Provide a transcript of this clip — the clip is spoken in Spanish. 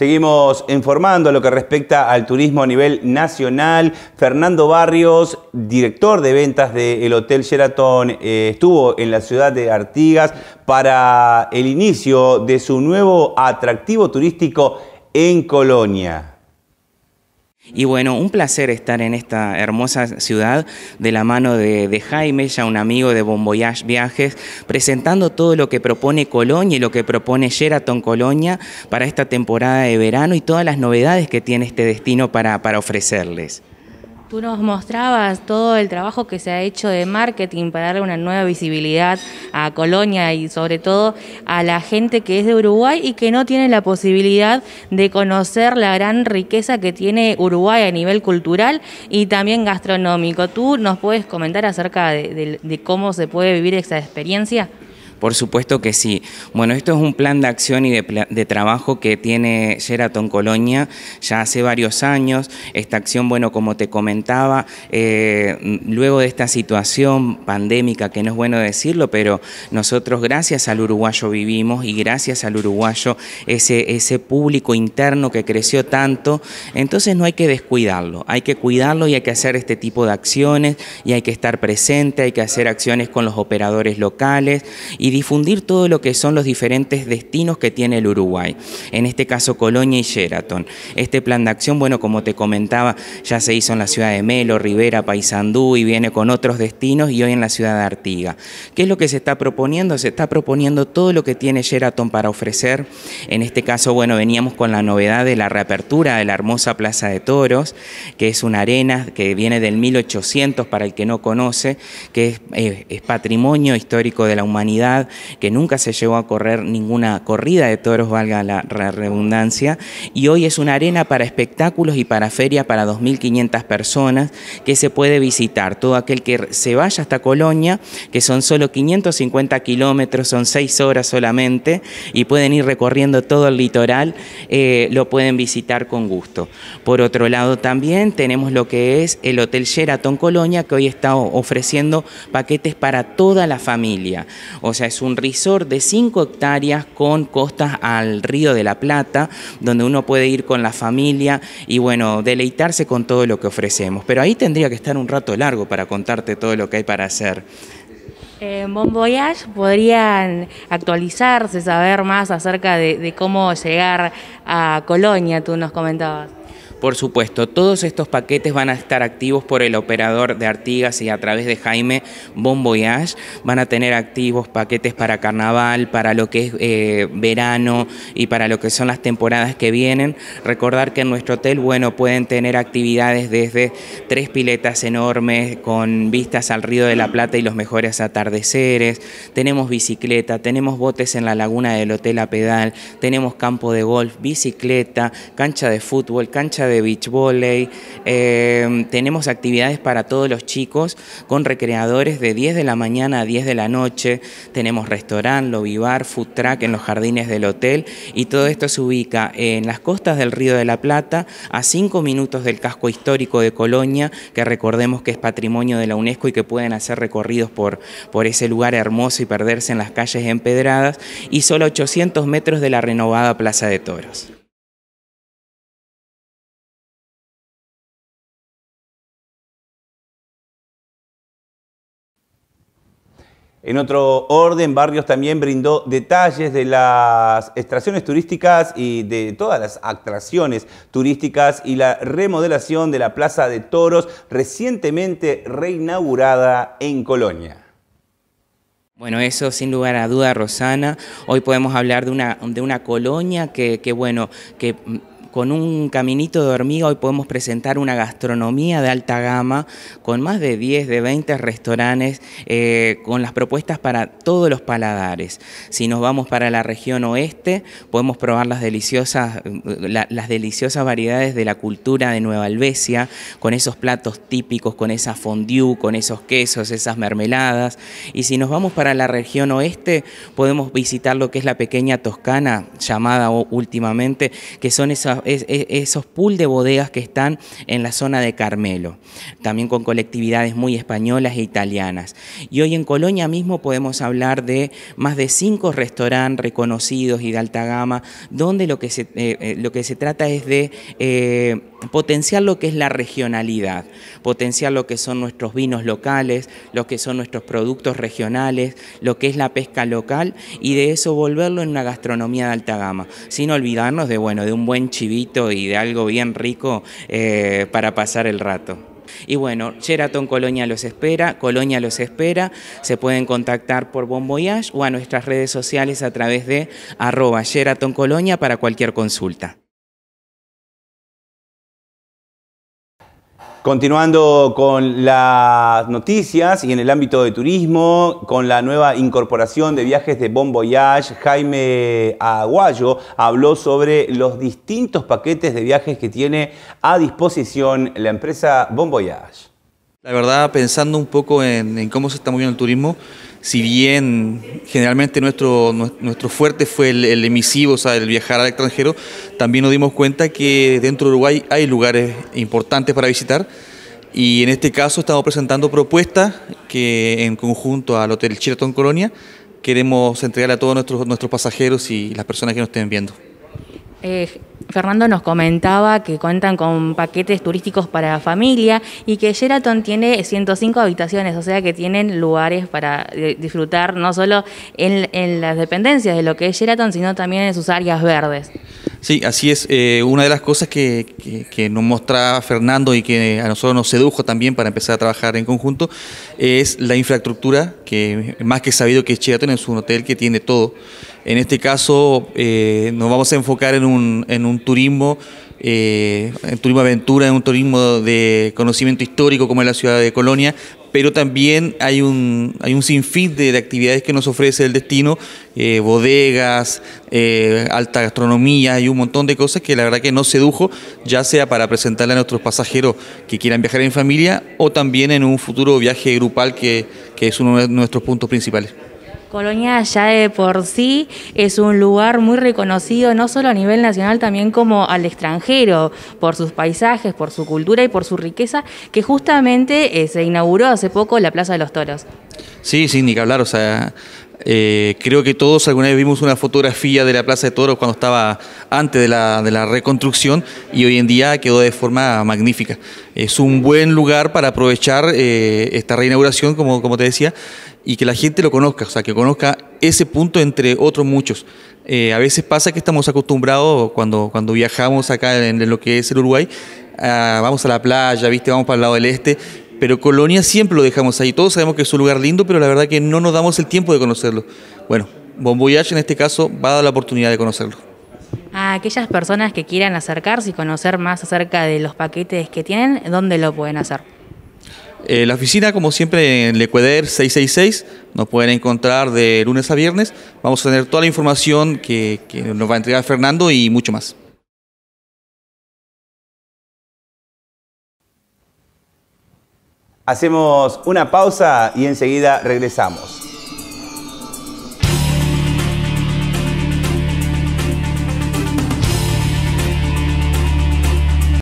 Seguimos informando lo que respecta al turismo a nivel nacional. Fernando Barrios, director de ventas del Hotel Sheraton, eh, estuvo en la ciudad de Artigas para el inicio de su nuevo atractivo turístico en Colonia. Y bueno, un placer estar en esta hermosa ciudad de la mano de, Jaime, ya un amigo de Bomboyage Viajes, presentando todo lo que propone Colonia y lo que propone Sheraton Colonia para esta temporada de verano y todas las novedades que tiene este destino para ofrecerles. Tú nos mostrabas todo el trabajo que se ha hecho de marketing para darle una nueva visibilidad a Colonia y sobre todo a la gente que es de Uruguay y que no tiene la posibilidad de conocer la gran riqueza que tiene Uruguay a nivel cultural y también gastronómico. ¿Tú nos puedes comentar acerca de, de cómo se puede vivir esa experiencia? Por supuesto que sí. Bueno, esto es un plan de acción y de, trabajo que tiene Sheraton Colonia ya hace varios años. Esta acción, bueno, como te comentaba, eh, luego de esta situación pandémica, que no es bueno decirlo, pero nosotros gracias al uruguayo vivimos y gracias al uruguayo ese, ese público interno que creció tanto, entonces no hay que descuidarlo, hay que cuidarlo y hay que hacer este tipo de acciones y hay que estar presente, hay que hacer acciones con los operadores locales y difundir todo lo que son los diferentes destinos que tiene el Uruguay, en este caso Colonia y Sheraton. Este plan de acción, bueno, como te comentaba, ya se hizo en la ciudad de Melo, Rivera, Paysandú y viene con otros destinos y hoy en la ciudad de Artiga. ¿Qué es lo que se está proponiendo? Se está proponiendo todo lo que tiene Sheraton para ofrecer. En este caso, bueno, veníamos con la novedad de la reapertura de la hermosa Plaza de Toros, que es una arena que viene del 1800 para el que no conoce, que es eh, patrimonio histórico de la humanidad que nunca se llevó a correr ninguna corrida de toros, valga la redundancia, y hoy es una arena para espectáculos y para feria para 2.500 personas que se puede visitar. Todo aquel que se vaya hasta Colonia, que son solo 550 kilómetros, son 6 horas solamente, y pueden ir recorriendo todo el litoral, eh, lo pueden visitar con gusto. Por otro lado, también tenemos lo que es el Hotel Sheraton Colonia, que hoy está ofreciendo paquetes para toda la familia. O sea, es un resort de 5 hectáreas con costas al río de la Plata, donde uno puede ir con la familia y bueno, deleitarse con todo lo que ofrecemos. Pero ahí tendría que estar un rato largo para contarte todo lo que hay para hacer. Eh, en Bon Voyage podrían actualizarse, saber más acerca de, de cómo llegar a Colonia, tú nos comentabas. Por supuesto, todos estos paquetes van a estar activos por el operador de Artigas y a través de Jaime Bomboyage. Van a tener activos paquetes para carnaval, para lo que es eh, verano y para lo que son las temporadas que vienen. Recordar que en nuestro hotel, bueno, pueden tener actividades desde tres piletas enormes con vistas al Río de la Plata y los mejores atardeceres. Tenemos bicicleta, tenemos botes en la laguna del Hotel a Pedal, tenemos campo de golf, bicicleta, cancha de fútbol, cancha de de beach volley. Em, tenemos actividades para todos los chicos con recreadores de 10 de la mañana a 10 de la noche. Tenemos restaurante, lobby bar, food track en los jardines del hotel y todo esto se ubica en las costas del Río de la Plata, a 5 minutos del casco histórico de Colonia, que recordemos que es patrimonio de la UNESCO y que pueden hacer recorridos por, por ese lugar hermoso y perderse en las calles empedradas y solo 800 metros de la renovada Plaza de Toros. En otro orden, Barrios también brindó detalles de las extracciones turísticas y de todas las atracciones turísticas y la remodelación de la Plaza de Toros recientemente reinaugurada en Colonia. Bueno, eso sin lugar a duda, Rosana. Hoy podemos hablar de una, de una colonia que, que, bueno, que con un caminito de hormiga hoy podemos presentar una gastronomía de alta gama con más de 10, de 20 restaurantes eh, con las propuestas para todos los paladares. Si nos vamos para la región oeste, podemos probar las deliciosas, las deliciosas variedades de la cultura de Nueva Albesia, con esos platos típicos, con esa fondue, con esos quesos, esas mermeladas. Y si nos vamos para la región oeste, podemos visitar lo que es la pequeña Toscana, llamada últimamente, que son esas esos pool de bodegas que están en la zona de Carmelo, también con colectividades muy españolas e italianas. Y hoy en Colonia mismo podemos hablar de más de cinco restaurantes reconocidos y de alta gama, donde lo que se, eh, eh, lo que se trata es de... Eh, potenciar lo que es la regionalidad, potenciar lo que son nuestros vinos locales, lo que son nuestros productos regionales, lo que es la pesca local y de eso volverlo en una gastronomía de alta gama, sin olvidarnos de bueno, de un buen chivito y de algo bien rico eh, para pasar el rato. Y bueno, Sheraton Colonia los espera, Colonia los espera, se pueden contactar por Bon Voyage o a nuestras redes sociales a través de arroba Sheraton Colonia para cualquier consulta. Continuando con las noticias y en el ámbito de turismo, con la nueva incorporación de viajes de Bon Voyage, Jaime Aguayo habló sobre los distintos paquetes de viajes que tiene a disposición la empresa Bon Voyage. La verdad, pensando un poco en, cómo se está moviendo el turismo, si bien generalmente nuestro, nuestro fuerte fue el, emisivo, o sea, el viajar al extranjero, también nos dimos cuenta que dentro de Uruguay hay lugares importantes para visitar y en este caso estamos presentando propuestas que en conjunto al Hotel Sheraton Colonia queremos entregar a todos nuestros, nuestros pasajeros y las personas que nos estén viendo. Eh, Fernando nos comentaba que cuentan con paquetes turísticos para familia y que Sheraton tiene 105 habitaciones, o sea que tienen lugares para eh, disfrutar no solo en, las dependencias de lo que es Sheraton, sino también en sus áreas verdes. Sí, así es. Eh, una de las cosas que, nos mostraba Fernando y que a nosotros nos sedujo también para empezar a trabajar en conjunto es la infraestructura, que más que sabido que Sheraton es un hotel que tiene todo. En este caso eh, nos vamos a enfocar en un un turismo, eh, turismo aventura, un turismo de conocimiento histórico como es la ciudad de Colonia, pero también hay un, un sinfín de, actividades que nos ofrece el destino, eh, bodegas, eh, alta gastronomía hay un montón de cosas que la verdad que nos sedujo, ya sea para presentarle a nuestros pasajeros que quieran viajar en familia o también en un futuro viaje grupal que es uno de nuestros puntos principales. Colonia ya de por sí es un lugar muy reconocido, no solo a nivel nacional, también como al extranjero, por sus paisajes, por su cultura y por su riqueza, que justamente eh, se inauguró hace poco la Plaza de los Toros. Sí, sí, ni que hablar, o sea, eh, creo que todos alguna vez vimos una fotografía de la Plaza de Toros cuando estaba antes de la, reconstrucción y hoy en día quedó de forma magnífica. Es un buen lugar para aprovechar eh, esta reinauguración, como, como te decía, y que la gente lo conozca, o sea, que conozca ese punto entre otros muchos. Eh, a veces pasa que estamos acostumbrados cuando, cuando viajamos acá en, lo que es el Uruguay, vamos a la playa, viste, vamos para el lado del este, pero Colonia siempre lo dejamos ahí. Todos sabemos que es un lugar lindo, pero la verdad que no nos damos el tiempo de conocerlo. Bueno, Bomboyage en este caso va a dar la oportunidad de conocerlo. A aquellas personas que quieran acercarse y conocer más acerca de los paquetes que tienen, ¿dónde lo pueden hacer? Eh, la oficina, como siempre, en Lecueder 666, nos pueden encontrar de lunes a viernes. Vamos a tener toda la información que nos va a entregar Fernando y mucho más. Hacemos una pausa y enseguida regresamos.